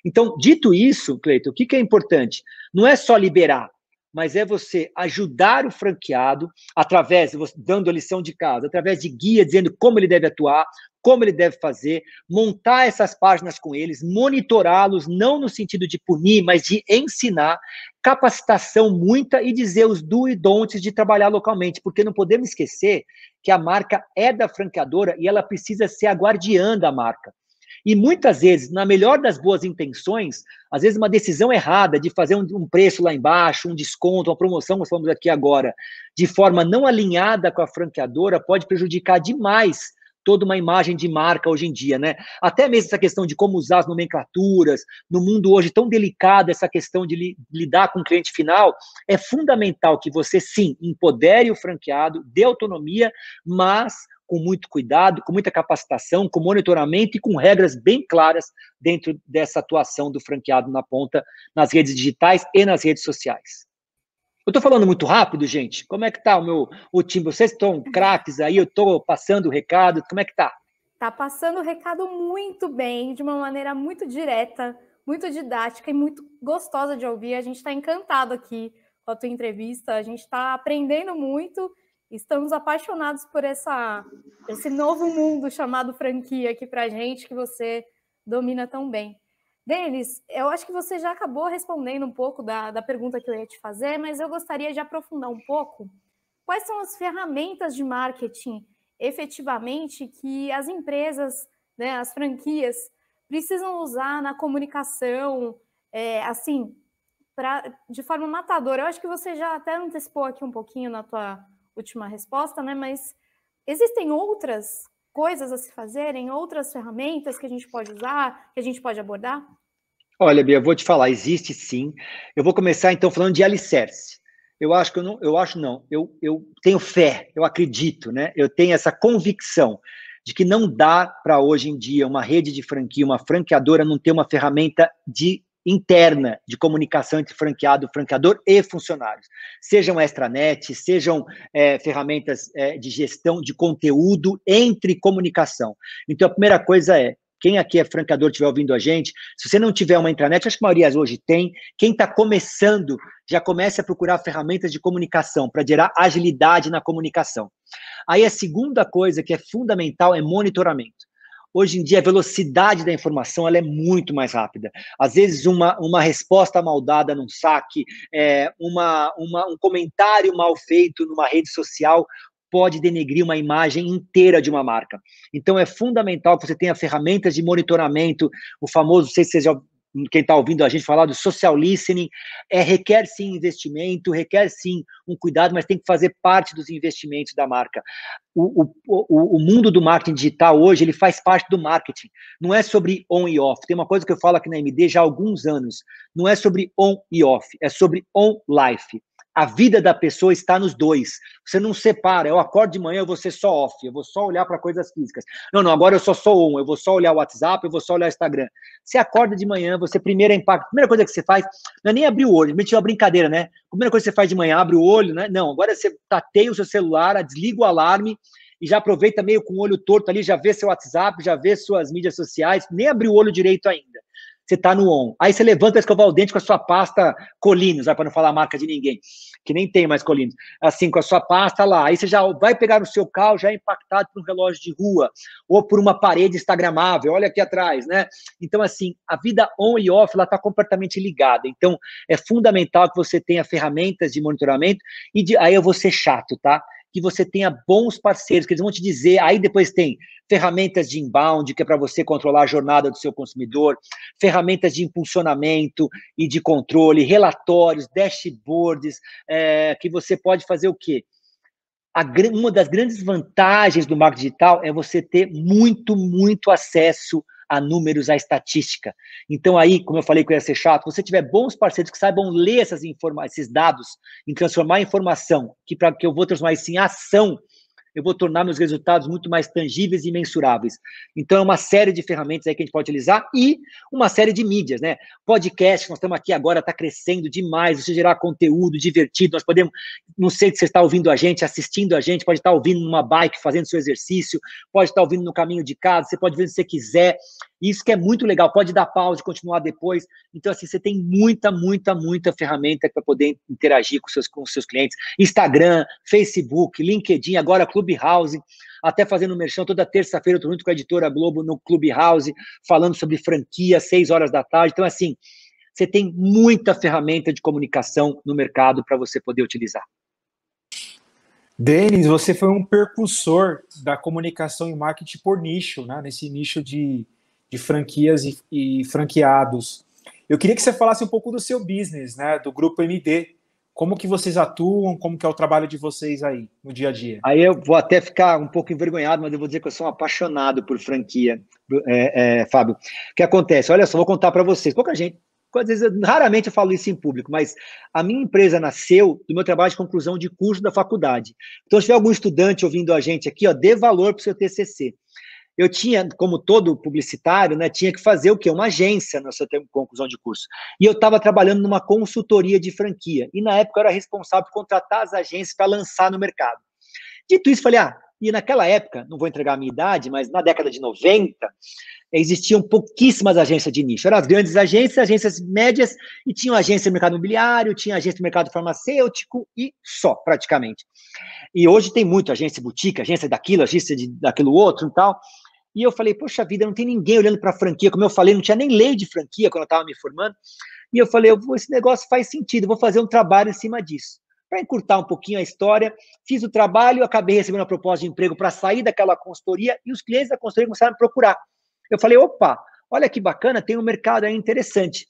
Então, dito isso, Cleiton, o que, que é importante? Não é só liberar, mas é você ajudar o franqueado através, dando a lição de casa, através de guia, dizendo como ele deve atuar, como ele deve fazer, montar essas páginas com eles, monitorá-los, não no sentido de punir, mas de ensinar, capacitação muita e dizer os do e don'ts de trabalhar localmente, porque não podemos esquecer que a marca é da franqueadora e ela precisa ser a guardiã da marca. E muitas vezes, na melhor das boas intenções, às vezes uma decisão errada de fazer um, preço lá embaixo, um desconto, uma promoção, nós falamos aqui agora, de forma não alinhada com a franqueadora, pode prejudicar demais toda uma imagem de marca hoje em dia, né? Até mesmo essa questão de como usar as nomenclaturas, no mundo hoje tão delicado, essa questão de li lidar com o cliente final, é fundamental que você, sim, empodere o franqueado, dê autonomia, mas com muito cuidado, com muita capacitação, com monitoramento e com regras bem claras dentro dessa atuação do franqueado na ponta, nas redes digitais e nas redes sociais. Eu estou falando muito rápido, gente? Como é que está o meu o time? Vocês estão craques aí? Eu estou passando o recado? Como é que está? Está passando o recado muito bem, de uma maneira muito direta, muito didática e muito gostosa de ouvir. A gente está encantado aqui com a tua entrevista. A gente está aprendendo muito Estamos apaixonados por essa, esse novo mundo chamado franquia aqui para gente que você domina tão bem. Denis, eu acho que você já acabou respondendo um pouco da, da pergunta que eu ia te fazer, mas eu gostaria de aprofundar um pouco. Quais são as ferramentas de marketing efetivamente que as empresas, né, as franquias, precisam usar na comunicação, é, assim, pra, de forma matadora? Eu acho que você já até antecipou aqui um pouquinho na tua última resposta, né? Mas existem outras coisas a se fazerem, outras ferramentas que a gente pode usar, que a gente pode abordar? Olha, Bia, vou te falar, existe sim. Eu vou começar então falando de alicerce. Eu acho que eu não, eu acho não, eu, eu tenho fé, eu acredito, né? Eu tenho essa convicção de que não dá para hoje em dia uma rede de franquia, uma franqueadora não ter uma ferramenta de interna de comunicação entre franqueado, franqueador e funcionários. Sejam extranet, sejam é, ferramentas é, de gestão de conteúdo entre comunicação. Então, a primeira coisa é, quem aqui é franqueador estiver ouvindo a gente, se você não tiver uma intranet, acho que a maioria hoje tem, quem está começando, já comece a procurar ferramentas de comunicação para gerar agilidade na comunicação. Aí a segunda coisa que é fundamental é monitoramento. Hoje em dia, a velocidade da informação ela é muito mais rápida. Às vezes, uma, uma resposta mal dada num saque, é, uma, uma, um comentário mal feito numa rede social pode denegrir uma imagem inteira de uma marca. Então, é fundamental que você tenha ferramentas de monitoramento, o famoso, não sei se vocês já quem está ouvindo a gente falar do social listening, é, requer sim investimento, requer sim um cuidado, mas tem que fazer parte dos investimentos da marca. O, o, o mundo do marketing digital hoje, ele faz parte do marketing. Não é sobre on e off. Tem uma coisa que eu falo aqui na MD já há alguns anos. Não é sobre on e off, é sobre on life a vida da pessoa está nos dois. Você não separa. Eu acordo de manhã, eu vou ser só off, eu vou só olhar para coisas físicas. Não, não, agora eu só sou um, eu vou só olhar o WhatsApp, eu vou só olhar o Instagram. Você acorda de manhã, você primeiro é impacto. Primeira coisa que você faz, não é nem abrir o olho, me uma brincadeira, né? Primeira coisa que você faz de manhã, abre o olho, né? Não, agora você tateia o seu celular, desliga o alarme e já aproveita meio com o olho torto ali, já vê seu WhatsApp, já vê suas mídias sociais, nem abriu o olho direito ainda você tá no on. Aí você levanta para escovar o dente com a sua pasta Colinos, para não falar a marca de ninguém, que nem tem mais Colinos. Assim, com a sua pasta lá. Aí você já vai pegar o seu carro já é impactado por um relógio de rua ou por uma parede instagramável. Olha aqui atrás, né? Então, assim, a vida on e off, ela está completamente ligada. Então, é fundamental que você tenha ferramentas de monitoramento e de... aí eu vou ser chato, tá? que você tenha bons parceiros, que eles vão te dizer. Aí depois tem ferramentas de inbound, que é para você controlar a jornada do seu consumidor, ferramentas de impulsionamento e de controle, relatórios, dashboards, é, que você pode fazer o quê? A, uma das grandes vantagens do marketing digital é você ter muito, muito acesso a números, a estatística. Então, aí, como eu falei que eu ia ser chato, você tiver bons parceiros que saibam ler essas esses dados e transformar em informação, que para que eu vou transformar isso em ação, eu vou tornar meus resultados muito mais tangíveis e mensuráveis. Então, é uma série de ferramentas aí que a gente pode utilizar e uma série de mídias, né? Podcast, nós estamos aqui agora, está crescendo demais. Você gerar conteúdo divertido, nós podemos, não sei se você está ouvindo a gente, assistindo a gente, pode estar ouvindo numa bike, fazendo seu exercício, pode estar ouvindo no caminho de casa, você pode ver se você quiser. Isso que é muito legal, pode dar pausa e continuar depois. Então, assim, você tem muita, muita, muita ferramenta para poder interagir com seus, com seus clientes. Instagram, Facebook, LinkedIn, agora Clubhouse, até fazendo merchan toda terça-feira, eu tô junto com a editora Globo no Clubhouse, falando sobre franquia, seis horas da tarde. Então, assim, você tem muita ferramenta de comunicação no mercado para você poder utilizar. Denis, você foi um percussor da comunicação e marketing por nicho, né? nesse nicho de de franquias e, e franqueados. Eu queria que você falasse um pouco do seu business, né, do grupo MD, como que vocês atuam, como que é o trabalho de vocês aí no dia a dia? Aí eu vou até ficar um pouco envergonhado, mas eu vou dizer que eu sou um apaixonado por franquia, é, é, Fábio. O que acontece? Olha só, vou contar para vocês. Pouca gente, às vezes, raramente eu falo isso em público, mas a minha empresa nasceu do meu trabalho de conclusão de curso da faculdade. Então, se tiver algum estudante ouvindo a gente aqui, ó, dê valor para o seu TCC eu tinha, como todo publicitário, né, tinha que fazer o quê? Uma agência na sua conclusão de curso. E eu estava trabalhando numa consultoria de franquia. E na época eu era responsável por contratar as agências para lançar no mercado. Dito isso, falei, ah, e naquela época, não vou entregar a minha idade, mas na década de 90, existiam pouquíssimas agências de nicho. Eram as grandes agências, agências médias, e tinham agência do mercado imobiliário, tinha agência do mercado farmacêutico e só, praticamente. E hoje tem muito agência boutique, agência daquilo, agência de, daquilo outro e tal. E eu falei, poxa vida, não tem ninguém olhando para a franquia. Como eu falei, não tinha nem lei de franquia quando eu estava me formando. E eu falei, esse negócio faz sentido, vou fazer um trabalho em cima disso. Para encurtar um pouquinho a história, fiz o trabalho, acabei recebendo a proposta de emprego para sair daquela consultoria e os clientes da consultoria começaram a me procurar. Eu falei, opa, olha que bacana, tem um mercado aí interessante.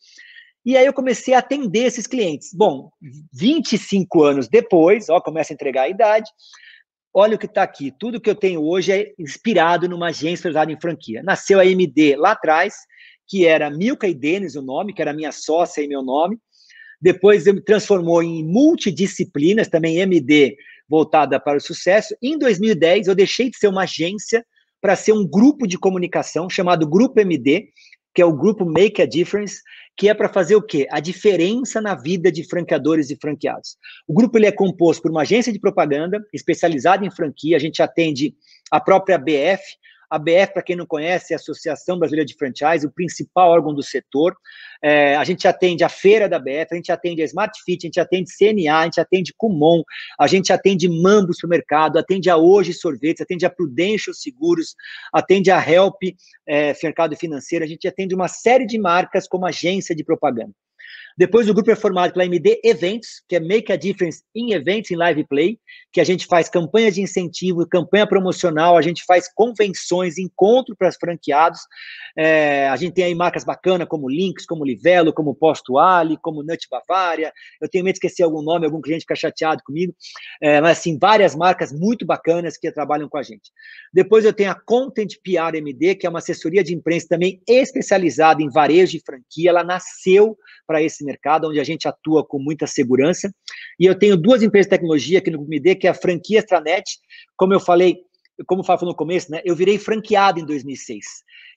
E aí eu comecei a atender esses clientes. Bom, 25 anos depois, ó, começa a entregar a idade, olha o que está aqui. Tudo que eu tenho hoje é inspirado numa agência usada em franquia. Nasceu a MD lá atrás, que era Milka e Denis o nome, que era minha sócia e meu nome. Depois me transformou em multidisciplinas, também MD voltada para o sucesso. Em 2010, eu deixei de ser uma agência para ser um grupo de comunicação chamado Grupo MD, que é o grupo Make a Difference, que é para fazer o quê? A diferença na vida de franqueadores e franqueados. O grupo ele é composto por uma agência de propaganda especializada em franquia, a gente atende a própria BF, a BF, para quem não conhece, é a Associação Brasileira de Franchise, o principal órgão do setor. É, a gente atende a feira da BF, a gente atende a Smart Fit, a gente atende CNA, a gente atende Kumon, a gente atende Mambo Supermercado, atende a Hoje Sorvetes, atende a Prudential Seguros, atende a Help é, Mercado Financeiro, a gente atende uma série de marcas como agência de propaganda. Depois o grupo é formado pela MD Events, que é Make a Difference in Events em Live Play, que a gente faz campanhas de incentivo, campanha promocional, a gente faz convenções, encontro para as franqueados. É, a gente tem aí marcas bacanas como Links, como Livelo, como Posto Ali, como Nut Bavária. Eu tenho medo de esquecer algum nome, algum cliente fica chateado comigo. É, mas assim, várias marcas muito bacanas que trabalham com a gente. Depois eu tenho a Content PR MD, que é uma assessoria de imprensa também especializada em varejo e franquia. Ela nasceu para esse mercado, onde a gente atua com muita segurança. E eu tenho duas empresas de tecnologia aqui no Grupo que é a franquia Extranet. Como eu falei, como eu falou no começo, né, eu virei franqueado em 2006.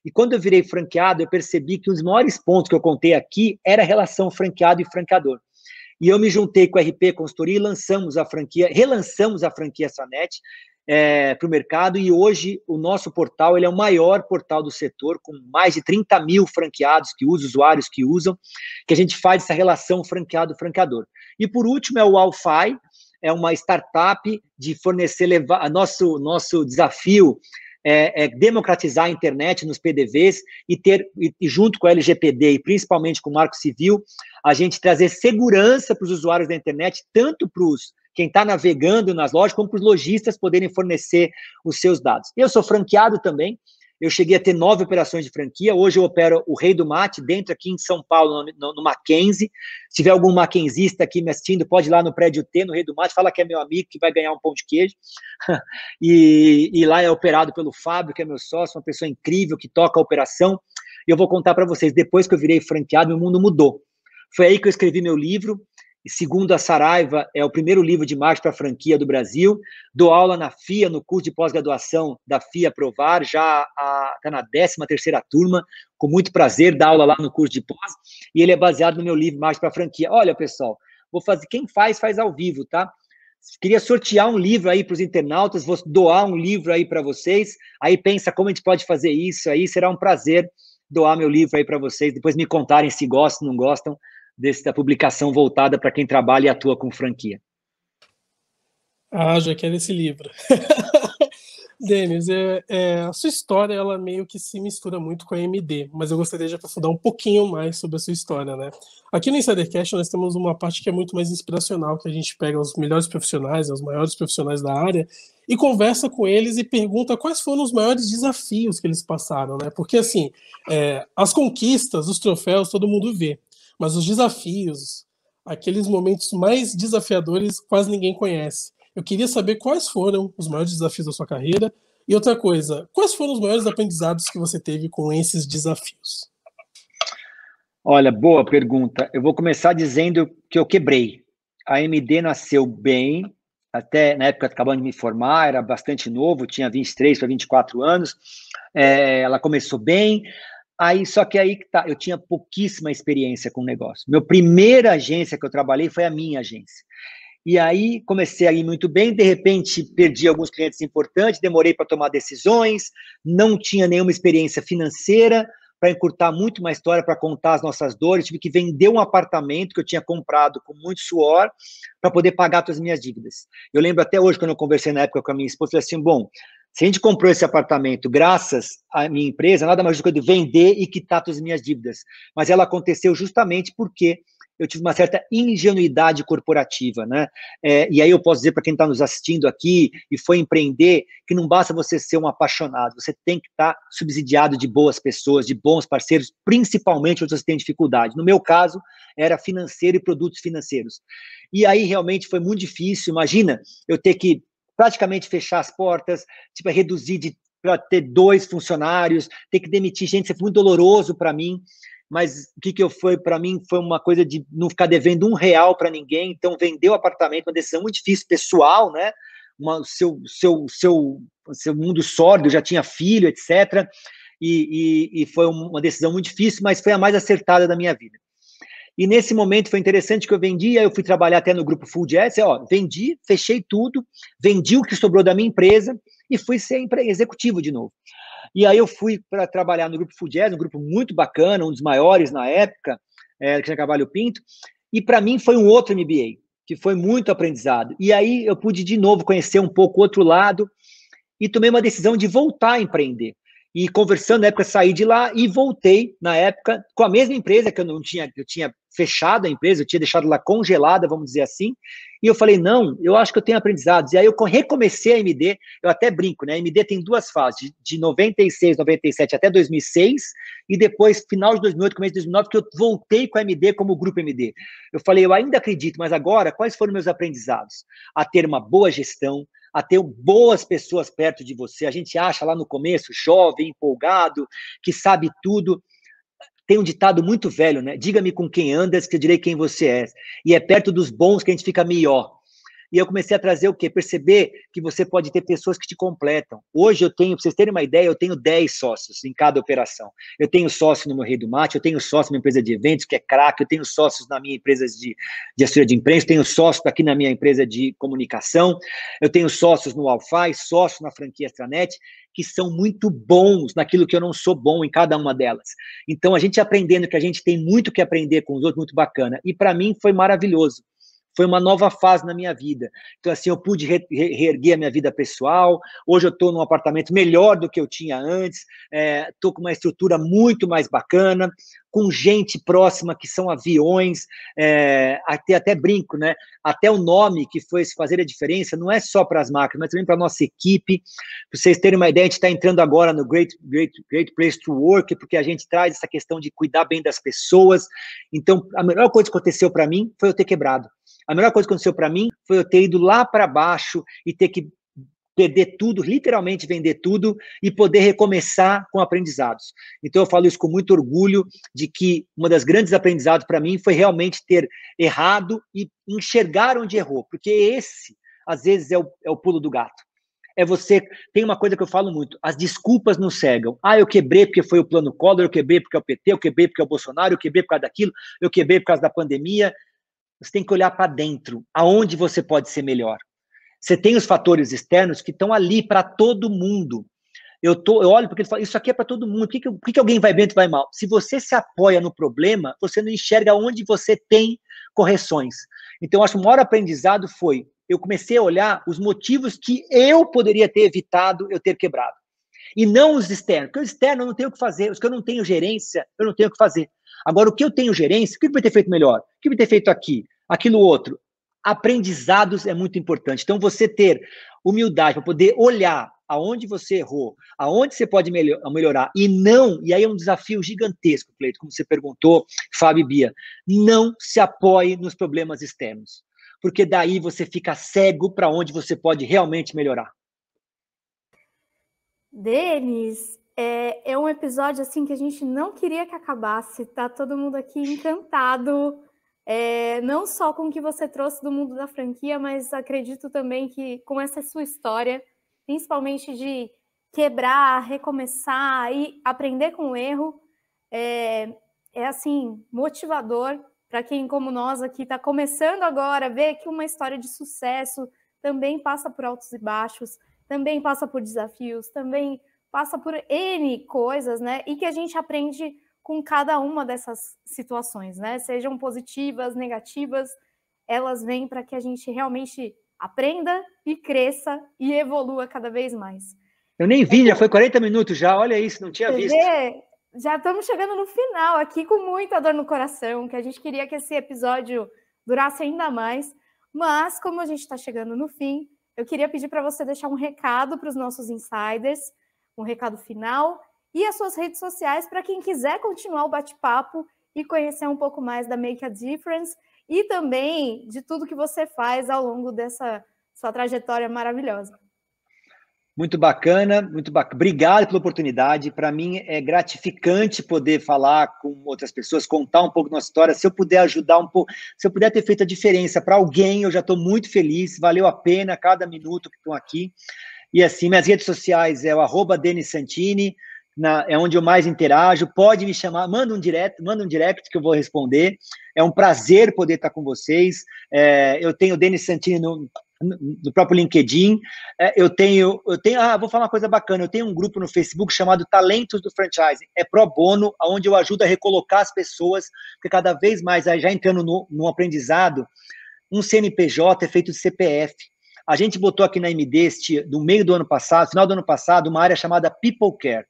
E quando eu virei franqueado, eu percebi que um dos maiores pontos que eu contei aqui era a relação franqueado e franqueador. E eu me juntei com a RP Consultoria e lançamos a franquia, relançamos a franquia Extranet, é, para o mercado e hoje o nosso portal ele é o maior portal do setor, com mais de 30 mil franqueados que usam, usuários que usam, que a gente faz essa relação franqueado-franqueador. E por último é o Alfai, é uma startup de fornecer, levar, nosso, nosso desafio é, é, democratizar a internet nos PDVs e ter, e, junto com a LGPD e principalmente com o Marco Civil, a gente trazer segurança para os usuários da internet, tanto para os quem está navegando nas lojas, como para os lojistas poderem fornecer os seus dados. Eu sou franqueado também, eu cheguei a ter nove operações de franquia. Hoje eu opero o Rei do Mate, dentro aqui em São Paulo, no, no Mackenzie. Se tiver algum mackenzista aqui me assistindo, pode ir lá no prédio T, no Rei do Mate, fala que é meu amigo, que vai ganhar um pão de queijo. e, e, lá é operado pelo Fábio, que é meu sócio, uma pessoa incrível que toca a operação. E eu vou contar para vocês, depois que eu virei franqueado, meu mundo mudou. Foi aí que eu escrevi meu livro, segundo a Saraiva, é o primeiro livro de marketing para franquia do Brasil. Dou aula na FIA, no curso de pós-graduação da FIA Provar, já está na 13 terceira turma, com muito prazer, dá aula lá no curso de pós, e ele é baseado no meu livro Marketing para Franquia. Olha, pessoal, vou fazer, quem faz, faz ao vivo, tá? Queria sortear um livro aí para os internautas, vou doar um livro aí para vocês, aí pensa como a gente pode fazer isso aí, será um prazer doar meu livro aí para vocês, depois me contarem se gostam, não gostam, da publicação voltada para quem trabalha e atua com franquia? Ah, já quero esse livro. Denis, é, é, a sua história ela meio que se mistura muito com a MD, mas eu gostaria de aprofundar um pouquinho mais sobre a sua história, né? Aqui no Insidercast nós temos uma parte que é muito mais inspiracional, que a gente pega os melhores profissionais, os maiores profissionais da área e conversa com eles e pergunta quais foram os maiores desafios que eles passaram, né? Porque assim, é, as conquistas, os troféus, todo mundo vê. Mas os desafios, aqueles momentos mais desafiadores, quase ninguém conhece. Eu queria saber quais foram os maiores desafios da sua carreira. E outra coisa, quais foram os maiores aprendizados que você teve com esses desafios? Olha, boa pergunta. Eu vou começar dizendo que eu quebrei. A MD nasceu bem, até na época acabando de me formar, era bastante novo, tinha 23 para 24 anos. É, ela começou bem, Aí, só que aí que tá, eu tinha pouquíssima experiência com o negócio. Minha primeira agência que eu trabalhei foi a minha agência. E aí comecei a ir muito bem, de repente perdi alguns clientes importantes, demorei para tomar decisões, não tinha nenhuma experiência financeira para encurtar muito uma história, para contar as nossas dores, tive que vender um apartamento que eu tinha comprado com muito suor para poder pagar todas as minhas dívidas. Eu lembro até hoje, quando eu conversei na época com a minha esposa, eu falei assim, bom, se a gente comprou esse apartamento graças à minha empresa, nada mais do que vender e quitar todas as minhas dívidas. Mas ela aconteceu justamente porque eu tive uma certa ingenuidade corporativa, né? É, e aí eu posso dizer para quem está nos assistindo aqui e foi empreender que não basta você ser um apaixonado, você tem que estar tá subsidiado de boas pessoas, de bons parceiros, principalmente onde você tem dificuldade. No meu caso, era financeiro e produtos financeiros. E aí realmente foi muito difícil. Imagina eu ter que praticamente fechar as portas, tipo, é reduzir de para ter dois funcionários, ter que demitir gente, isso foi é muito doloroso para mim. Mas o que, que eu foi para mim foi uma coisa de não ficar devendo um real para ninguém. Então, vender o apartamento, é uma decisão muito difícil, pessoal, né? Uma, seu, seu, seu, seu mundo sórdido, já tinha filho, etc. E, e, e foi uma decisão muito difícil, mas foi a mais acertada da minha vida. E nesse momento foi interessante que eu vendi, aí eu fui trabalhar até no grupo Full Jazz, ó, vendi, fechei tudo, vendi o que sobrou da minha empresa e fui ser executivo de novo. E aí eu fui para trabalhar no grupo Full Jazz, um grupo muito bacana, um dos maiores na época, é, eh, Cristina Cavalho Pinto, e para mim foi um outro MBA, que foi muito aprendizado. E aí eu pude de novo conhecer um pouco o outro lado e tomei uma decisão de voltar a empreender e conversando na época saí de lá e voltei na época com a mesma empresa que eu não tinha eu tinha fechado a empresa, eu tinha deixado lá congelada, vamos dizer assim. E eu falei, não, eu acho que eu tenho aprendizados. E aí eu recomecei a MD, eu até brinco, né? A MD tem duas fases, de 96, 97 até 2006, e depois, final de 2008, começo de 2009, que eu voltei com a MD como grupo MD. Eu falei, eu ainda acredito, mas agora, quais foram meus aprendizados? A ter uma boa gestão, a ter boas pessoas perto de você. A gente acha lá no começo, jovem, empolgado, que sabe tudo. Tem um ditado muito velho, né? Diga-me com quem andas, que eu direi quem você é. E é perto dos bons que a gente fica melhor. E eu comecei a trazer o quê? Perceber que você pode ter pessoas que te completam. Hoje eu tenho, para vocês terem uma ideia, eu tenho 10 sócios em cada operação. Eu tenho sócio no meu Rei do Mate, eu tenho sócio na empresa de eventos, que é craque, eu tenho sócios na minha empresa de, de assessoria de imprensa, eu tenho sócio aqui na minha empresa de comunicação, eu tenho sócios no Alfai, sócio na franquia Extranet, que são muito bons naquilo que eu não sou bom em cada uma delas. Então, a gente aprendendo que a gente tem muito que aprender com os outros, muito bacana. E para mim foi maravilhoso foi uma nova fase na minha vida. Então, assim, eu pude reerguer a minha vida pessoal. Hoje eu estou num apartamento melhor do que eu tinha antes, estou é, com uma estrutura muito mais bacana, com gente próxima que são aviões, é, até, até brinco, né? Até o nome que foi fazer a diferença não é só para as máquinas, mas também para a nossa equipe. Para vocês terem uma ideia, a gente está entrando agora no Great, Great, Great Place to Work, porque a gente traz essa questão de cuidar bem das pessoas. Então, a melhor coisa que aconteceu para mim foi eu ter quebrado. A melhor coisa que aconteceu para mim foi eu ter ido lá para baixo e ter que perder tudo, literalmente vender tudo e poder recomeçar com aprendizados. Então eu falo isso com muito orgulho de que uma das grandes aprendizados para mim foi realmente ter errado e enxergar onde errou, porque esse às vezes é o, é o pulo do gato. É você tem uma coisa que eu falo muito, as desculpas não cegam. Ah, eu quebrei porque foi o plano Collor, eu quebrei porque é o PT, eu quebrei porque é o Bolsonaro, eu quebrei por causa daquilo, eu quebrei por causa da pandemia. Você tem que olhar para dentro, aonde você pode ser melhor. Você tem os fatores externos que estão ali para todo mundo. Eu, tô, eu olho porque ele fala, isso aqui é para todo mundo. Por que, que, por que, alguém vai bem e vai mal? Se você se apoia no problema, você não enxerga onde você tem correções. Então, acho que o maior aprendizado foi eu comecei a olhar os motivos que eu poderia ter evitado eu ter quebrado. E não os externos, porque os externos eu não tenho o que fazer, os que eu não tenho gerência, eu não tenho o que fazer. Agora, o que eu tenho gerência, o que eu poderia ter feito melhor? O que eu ter feito aqui? Aquilo outro? Aprendizados é muito importante. Então, você ter humildade para poder olhar aonde você errou, aonde você pode melhorar e não, e aí é um desafio gigantesco, Cleito, como você perguntou, Fábio e Bia, não se apoie nos problemas externos, porque daí você fica cego para onde você pode realmente melhorar. Denis, é, é um episódio assim que a gente não queria que acabasse. Tá todo mundo aqui encantado, é, não só com o que você trouxe do mundo da franquia, mas acredito também que com essa sua história, principalmente de quebrar, recomeçar e aprender com o erro, é, é assim motivador para quem como nós aqui está começando agora, ver que uma história de sucesso também passa por altos e baixos, também passa por desafios, também passa por N coisas, né? E que a gente aprende com cada uma dessas situações, né? Sejam positivas, negativas, elas vêm para que a gente realmente aprenda e cresça e evolua cada vez mais. Eu nem vi, já então foi 40 minutos já, olha isso, não tinha visto. Vê? já estamos chegando no final aqui com muita dor no coração, que a gente queria que esse episódio durasse ainda mais, mas como a gente está chegando no fim, eu queria pedir para você deixar um recado para os nossos insiders um recado final e as suas redes sociais para quem quiser continuar o bate-papo e conhecer um pouco mais da Make a Difference e também de tudo que você faz ao longo dessa sua trajetória maravilhosa. Muito bacana, muito bacana. Obrigado pela oportunidade. Para mim é gratificante poder falar com outras pessoas, contar um pouco da nossa história. Se eu puder ajudar um pouco, se eu puder ter feito a diferença para alguém, eu já estou muito feliz. Valeu a pena cada minuto que estou aqui. E assim, minhas redes sociais é o arroba Denis Santini, na, é onde eu mais interajo. Pode me chamar, manda um direct, manda um direct que eu vou responder. É um prazer poder estar com vocês. É, eu tenho o Denis Santini no, no próprio LinkedIn. É, eu tenho, eu tenho, ah, vou falar uma coisa bacana. Eu tenho um grupo no Facebook chamado Talentos do Franchising. É pro bono, onde eu ajudo a recolocar as pessoas, porque cada vez mais, já entrando no, no aprendizado, um CNPJ é feito de CPF. A gente botou aqui na MD, este, no meio do ano passado, final do ano passado, uma área chamada People Care.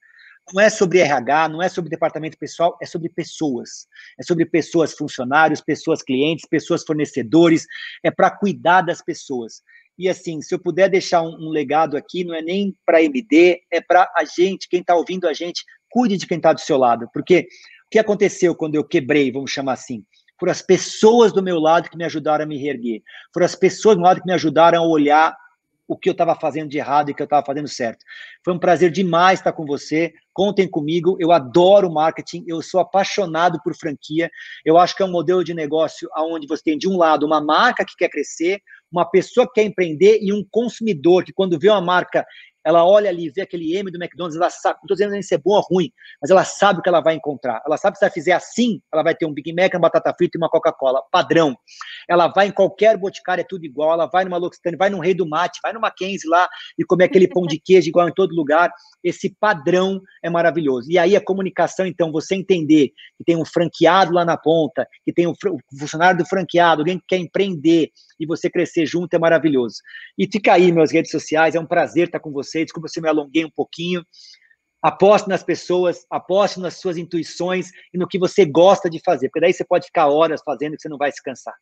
Não é sobre RH, não é sobre departamento pessoal, é sobre pessoas. É sobre pessoas funcionários, pessoas clientes, pessoas fornecedores. É para cuidar das pessoas. E assim, se eu puder deixar um, um legado aqui, não é nem para MD, é para a gente, quem está ouvindo a gente, cuide de quem está do seu lado. Porque o que aconteceu quando eu quebrei, vamos chamar assim? foram as pessoas do meu lado que me ajudaram a me reerguer, foram as pessoas do meu lado que me ajudaram a olhar o que eu estava fazendo de errado e o que eu estava fazendo certo. Foi um prazer demais estar com você. Contem comigo. Eu adoro marketing. Eu sou apaixonado por franquia. Eu acho que é um modelo de negócio onde você tem, de um lado, uma marca que quer crescer, uma pessoa que quer empreender e um consumidor que, quando vê uma marca ela olha ali, vê aquele M do McDonald's, ela sabe, não estou dizendo nem se é bom ou ruim, mas ela sabe o que ela vai encontrar. Ela sabe que se ela fizer assim, ela vai ter um Big Mac, uma batata frita e uma Coca-Cola, padrão. Ela vai em qualquer boticário, é tudo igual, ela vai numa L'Occitane, vai no Rei do Mate, vai numa Kenzie lá e comer aquele pão de queijo igual em todo lugar. Esse padrão é maravilhoso. E aí a comunicação, então, você entender que tem um franqueado lá na ponta, que tem um funcionário do franqueado, alguém que quer empreender, e você crescer junto é maravilhoso. E fica aí, minhas redes sociais, é um prazer estar com vocês. Desculpa se eu me alonguei um pouquinho. Aposte nas pessoas, aposte nas suas intuições e no que você gosta de fazer, porque daí você pode ficar horas fazendo que você não vai se cansar.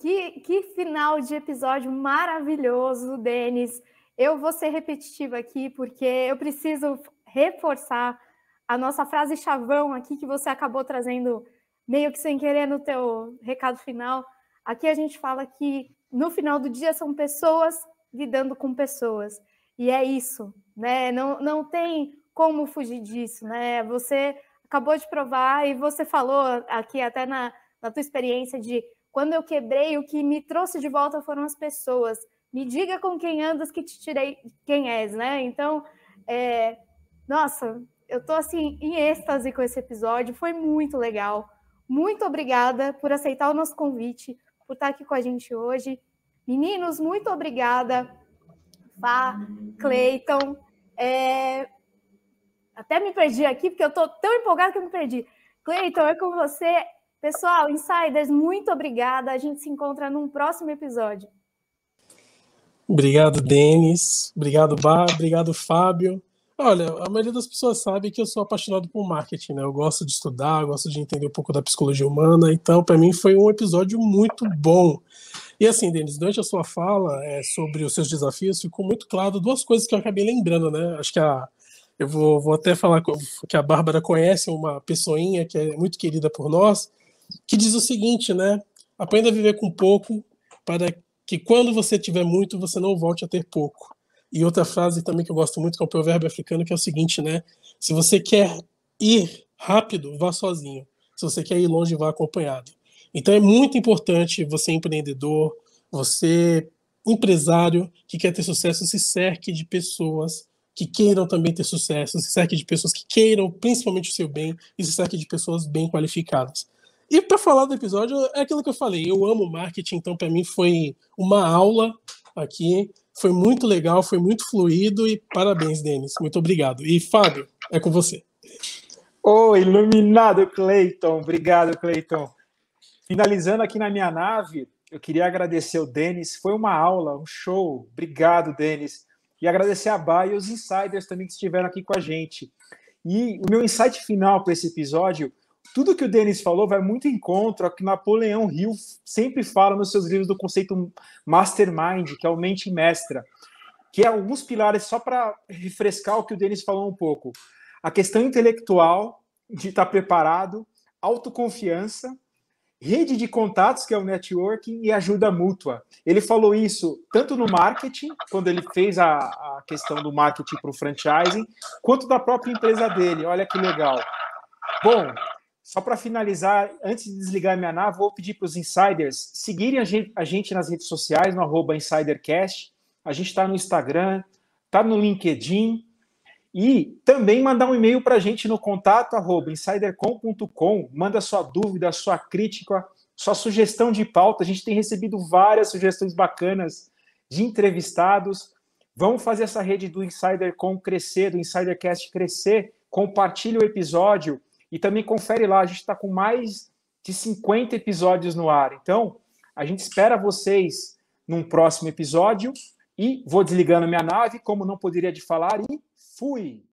Que, que final de episódio maravilhoso, Denis. Eu vou ser repetitiva aqui, porque eu preciso reforçar a nossa frase chavão aqui que você acabou trazendo meio que sem querer no teu recado final, Aqui a gente fala que no final do dia são pessoas lidando com pessoas. E é isso, né? Não, não tem como fugir disso, né? Você acabou de provar e você falou aqui até na, na tua experiência de quando eu quebrei, o que me trouxe de volta foram as pessoas. Me diga com quem andas que te tirei quem és, né? Então, é, nossa, eu tô assim em êxtase com esse episódio, foi muito legal. Muito obrigada por aceitar o nosso convite por estar aqui com a gente hoje. Meninos, muito obrigada, Fá, Cleiton. É... Até me perdi aqui, porque eu estou tão empolgada que eu me perdi. Cleiton, é com você. Pessoal, Insiders, muito obrigada. A gente se encontra num próximo episódio. Obrigado, Denis. Obrigado, Bar. Obrigado, Fábio. Olha, a maioria das pessoas sabe que eu sou apaixonado por marketing, né? Eu gosto de estudar, gosto de entender um pouco da psicologia humana, então para mim foi um episódio muito bom. E assim, Denis, durante a sua fala é, sobre os seus desafios, ficou muito claro duas coisas que eu acabei lembrando, né? Acho que a, eu vou, vou até falar que a Bárbara conhece uma pessoinha que é muito querida por nós, que diz o seguinte, né? Aprenda a viver com pouco para que quando você tiver muito, você não volte a ter pouco. E outra frase também que eu gosto muito, que é o provérbio africano, que é o seguinte, né? Se você quer ir rápido, vá sozinho. Se você quer ir longe, vá acompanhado. Então é muito importante você empreendedor, você empresário que quer ter sucesso, se cerque de pessoas que queiram também ter sucesso, se cerque de pessoas que queiram principalmente o seu bem e se cerque de pessoas bem qualificadas. E para falar do episódio, é aquilo que eu falei, eu amo marketing, então para mim foi uma aula aqui. Foi muito legal, foi muito fluido e parabéns, Denis. Muito obrigado. E Fábio, é com você. Ô, oh, iluminado, Cleiton. Obrigado, Cleiton. Finalizando aqui na minha nave, eu queria agradecer o Denis. Foi uma aula, um show. Obrigado, Denis. E agradecer a Bá e os insiders também que estiveram aqui com a gente. E o meu insight final para esse episódio tudo que o Denis falou vai muito em contra o que Napoleão Hill sempre fala nos seus livros do conceito mastermind, que é o mente mestra, que é alguns pilares só para refrescar o que o Denis falou um pouco. A questão intelectual de estar tá preparado, autoconfiança, rede de contatos, que é o networking, e ajuda mútua. Ele falou isso tanto no marketing, quando ele fez a, a questão do marketing para o franchising, quanto da própria empresa dele. Olha que legal. Bom, só para finalizar, antes de desligar minha nave, vou pedir para os insiders seguirem a gente, nas redes sociais, no insidercast. A gente está no Instagram, está no LinkedIn. E também mandar um e-mail para a gente no contato insidercom.com. Manda sua dúvida, sua crítica, sua sugestão de pauta. A gente tem recebido várias sugestões bacanas de entrevistados. Vamos fazer essa rede do Insidercom crescer, do Insidercast crescer. Compartilhe o episódio e também confere lá, a gente está com mais de 50 episódios no ar. Então, a gente espera vocês num próximo episódio. E vou desligando minha nave, como não poderia de falar, e fui!